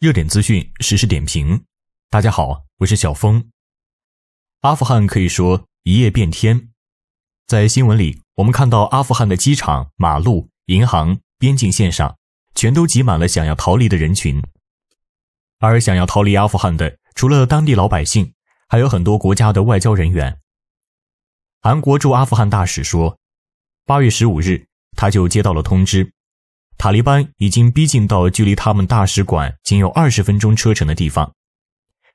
热点资讯，实时点评。大家好，我是小峰。阿富汗可以说一夜变天。在新闻里，我们看到阿富汗的机场、马路、银行、边境线上，全都挤满了想要逃离的人群。而想要逃离阿富汗的，除了当地老百姓，还有很多国家的外交人员。韩国驻阿富汗大使说，八月十五日他就接到了通知。塔利班已经逼近到距离他们大使馆仅有二十分钟车程的地方。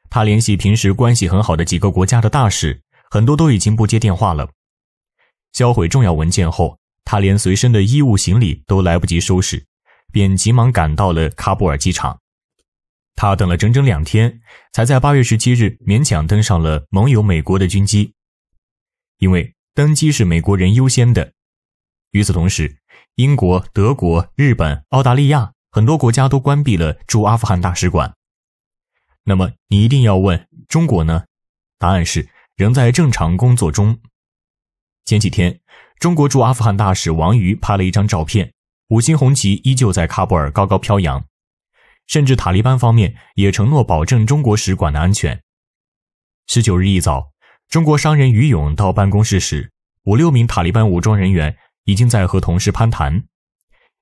他联系平时关系很好的几个国家的大使，很多都已经不接电话了。销毁重要文件后，他连随身的衣物行李都来不及收拾，便急忙赶到了喀布尔机场。他等了整整两天，才在八月十七日勉强登上了盟友美国的军机，因为登机是美国人优先的。与此同时。英国、德国、日本、澳大利亚很多国家都关闭了驻阿富汗大使馆。那么你一定要问中国呢？答案是仍在正常工作中。前几天，中国驻阿富汗大使王瑜拍了一张照片，五星红旗依旧在喀布尔高高飘扬。甚至塔利班方面也承诺保证中国使馆的安全。十九日一早，中国商人于勇到办公室时，五六名塔利班武装人员。已经在和同事攀谈，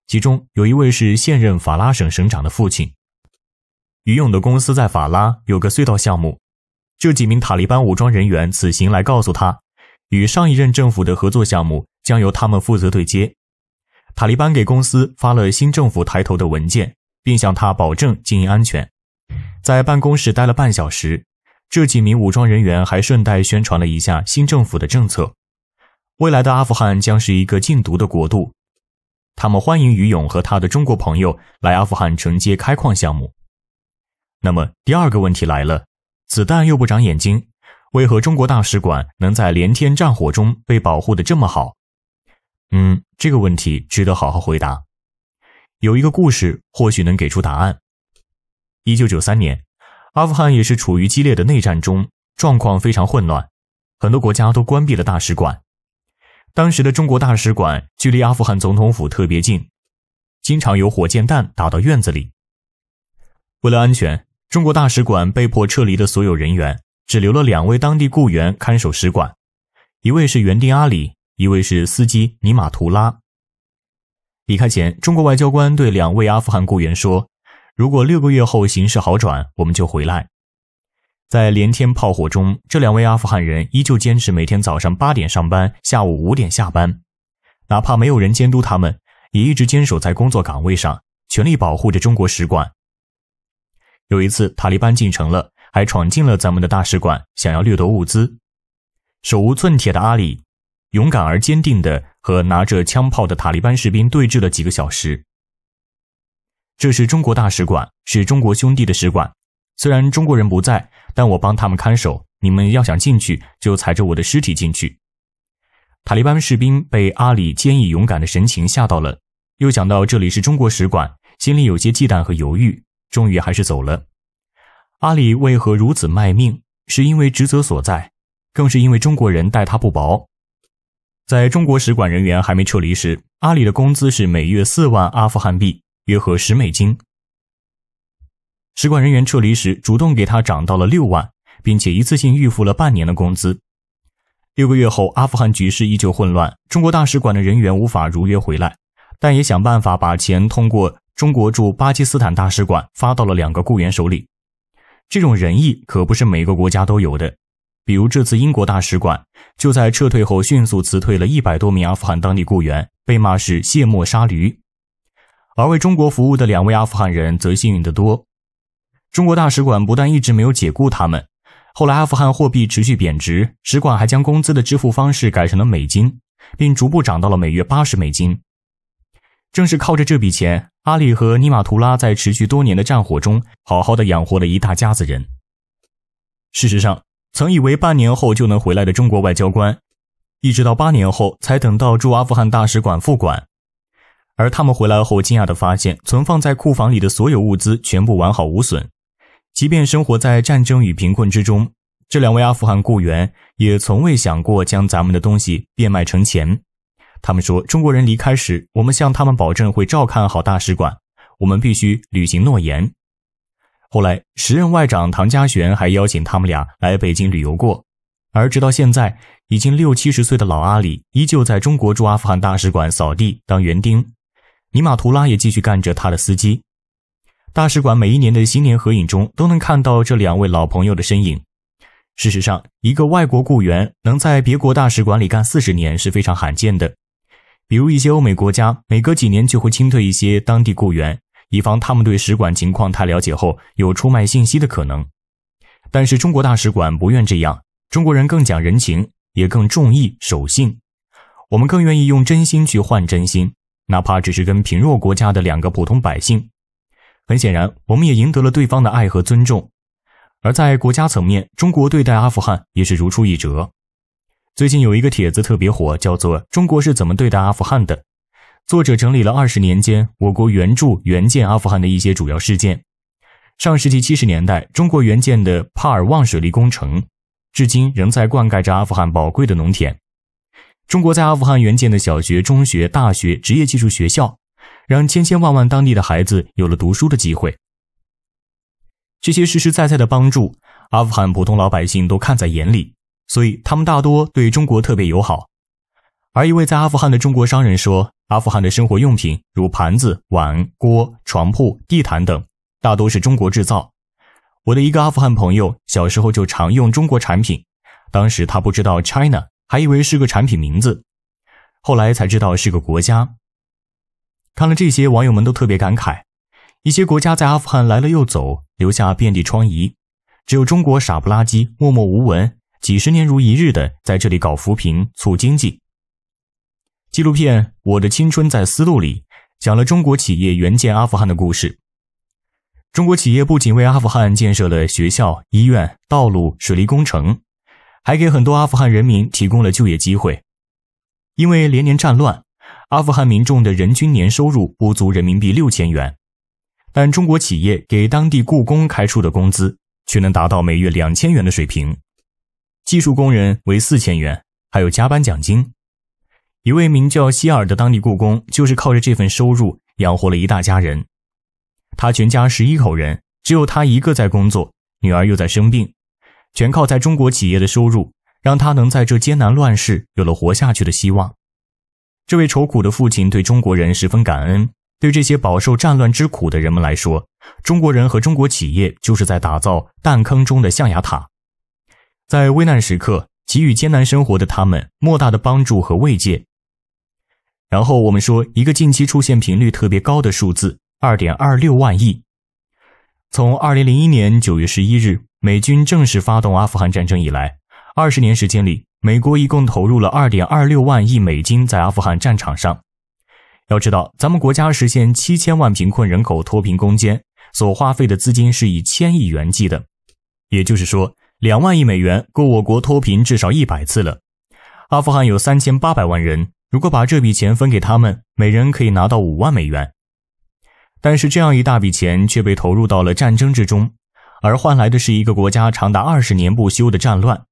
其中有一位是现任法拉省省长的父亲。于勇的公司在法拉有个隧道项目，这几名塔利班武装人员此行来告诉他，与上一任政府的合作项目将由他们负责对接。塔利班给公司发了新政府抬头的文件，并向他保证经营安全。在办公室待了半小时，这几名武装人员还顺带宣传了一下新政府的政策。未来的阿富汗将是一个禁毒的国度，他们欢迎于勇和他的中国朋友来阿富汗承接开矿项目。那么第二个问题来了：子弹又不长眼睛，为何中国大使馆能在连天战火中被保护的这么好？嗯，这个问题值得好好回答。有一个故事或许能给出答案。一九九三年，阿富汗也是处于激烈的内战中，状况非常混乱，很多国家都关闭了大使馆。当时的中国大使馆距离阿富汗总统府特别近，经常有火箭弹打到院子里。为了安全，中国大使馆被迫撤离的所有人员只留了两位当地雇员看守使馆，一位是园丁阿里，一位是司机尼玛图拉。离开前，中国外交官对两位阿富汗雇员说：“如果六个月后形势好转，我们就回来。”在连天炮火中，这两位阿富汗人依旧坚持每天早上八点上班，下午五点下班，哪怕没有人监督，他们也一直坚守在工作岗位上，全力保护着中国使馆。有一次，塔利班进城了，还闯进了咱们的大使馆，想要掠夺物资。手无寸铁的阿里，勇敢而坚定的和拿着枪炮的塔利班士兵对峙了几个小时。这是中国大使馆，是中国兄弟的使馆。虽然中国人不在，但我帮他们看守。你们要想进去，就踩着我的尸体进去。塔利班士兵被阿里坚毅勇敢的神情吓到了，又想到这里是中国使馆，心里有些忌惮和犹豫，终于还是走了。阿里为何如此卖命？是因为职责所在，更是因为中国人待他不薄。在中国使馆人员还没撤离时，阿里的工资是每月四万阿富汗币，约合十美金。使馆人员撤离时，主动给他涨到了六万，并且一次性预付了半年的工资。六个月后，阿富汗局势依旧混乱，中国大使馆的人员无法如约回来，但也想办法把钱通过中国驻巴基斯坦大使馆发到了两个雇员手里。这种仁义可不是每个国家都有的，比如这次英国大使馆就在撤退后迅速辞退了一百多名阿富汗当地雇员，被骂是卸磨杀驴。而为中国服务的两位阿富汗人则幸运得多。中国大使馆不但一直没有解雇他们，后来阿富汗货币持续贬值，使馆还将工资的支付方式改成了美金，并逐步涨到了每月八十美金。正是靠着这笔钱，阿里和尼玛图拉在持续多年的战火中好好的养活了一大家子人。事实上，曾以为半年后就能回来的中国外交官，一直到八年后才等到驻阿富汗大使馆复馆，而他们回来后惊讶的发现，存放在库房里的所有物资全部完好无损。即便生活在战争与贫困之中，这两位阿富汗雇员也从未想过将咱们的东西变卖成钱。他们说：“中国人离开时，我们向他们保证会照看好大使馆，我们必须履行诺言。”后来，时任外长唐家璇还邀请他们俩来北京旅游过。而直到现在，已经六七十岁的老阿里依旧在中国驻阿富汗大使馆扫地当园丁，尼玛图拉也继续干着他的司机。大使馆每一年的新年合影中都能看到这两位老朋友的身影。事实上，一个外国雇员能在别国大使馆里干四十年是非常罕见的。比如一些欧美国家，每隔几年就会清退一些当地雇员，以防他们对使馆情况太了解后有出卖信息的可能。但是中国大使馆不愿这样，中国人更讲人情，也更重义守信。我们更愿意用真心去换真心，哪怕只是跟贫弱国家的两个普通百姓。很显然，我们也赢得了对方的爱和尊重。而在国家层面，中国对待阿富汗也是如出一辙。最近有一个帖子特别火，叫做《中国是怎么对待阿富汗的》。作者整理了二十年间我国援助援建阿富汗的一些主要事件。上世纪七十年代，中国援建的帕尔旺水利工程，至今仍在灌溉着阿富汗宝贵的农田。中国在阿富汗援建的小学、中学、大学、职业技术学校。让千千万万当地的孩子有了读书的机会，这些实实在在的帮助，阿富汗普通老百姓都看在眼里，所以他们大多对中国特别友好。而一位在阿富汗的中国商人说：“阿富汗的生活用品，如盘子、碗、锅、床铺、地毯等，大多是中国制造。我的一个阿富汗朋友小时候就常用中国产品，当时他不知道 China，还以为是个产品名字，后来才知道是个国家。”看了这些，网友们都特别感慨：一些国家在阿富汗来了又走，留下遍地疮痍；只有中国傻不拉几、默默无闻，几十年如一日的在这里搞扶贫、促经济。纪录片《我的青春在丝路》里讲了中国企业援建阿富汗的故事。中国企业不仅为阿富汗建设了学校、医院、道路、水利工程，还给很多阿富汗人民提供了就业机会。因为连年战乱。阿富汗民众的人均年收入不足人民币六千元，但中国企业给当地雇工开出的工资却能达到每月两千元的水平，技术工人为四千元，还有加班奖金。一位名叫希尔的当地雇工就是靠着这份收入养活了一大家人。他全家十一口人，只有他一个在工作，女儿又在生病，全靠在中国企业的收入，让他能在这艰难乱世有了活下去的希望。这位愁苦的父亲对中国人十分感恩，对这些饱受战乱之苦的人们来说，中国人和中国企业就是在打造弹坑中的象牙塔，在危难时刻给予艰难生活的他们莫大的帮助和慰藉。然后我们说一个近期出现频率特别高的数字：二点二六万亿。从二零零一年九月十一日美军正式发动阿富汗战争以来，二十年时间里。美国一共投入了二点二六万亿美金在阿富汗战场上。要知道，咱们国家实现七千万贫困人口脱贫攻坚所花费的资金是以千亿元计的，也就是说，两万亿美元够我国脱贫至少一百次了。阿富汗有三千八百万人，如果把这笔钱分给他们，每人可以拿到五万美元。但是这样一大笔钱却被投入到了战争之中，而换来的是一个国家长达二十年不休的战乱。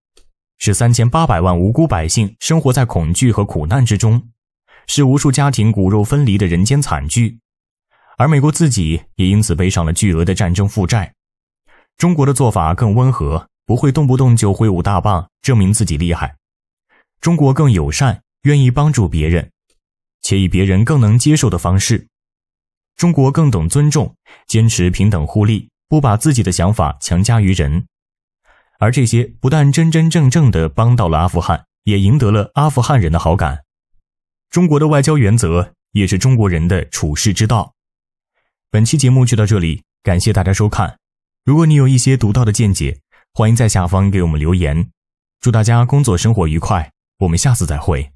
使三千八百万无辜百姓生活在恐惧和苦难之中，是无数家庭骨肉分离的人间惨剧，而美国自己也因此背上了巨额的战争负债。中国的做法更温和，不会动不动就挥舞大棒证明自己厉害。中国更友善，愿意帮助别人，且以别人更能接受的方式。中国更懂尊重，坚持平等互利，不把自己的想法强加于人。而这些不但真真正正的帮到了阿富汗，也赢得了阿富汗人的好感。中国的外交原则也是中国人的处世之道。本期节目就到这里，感谢大家收看。如果你有一些独到的见解，欢迎在下方给我们留言。祝大家工作生活愉快，我们下次再会。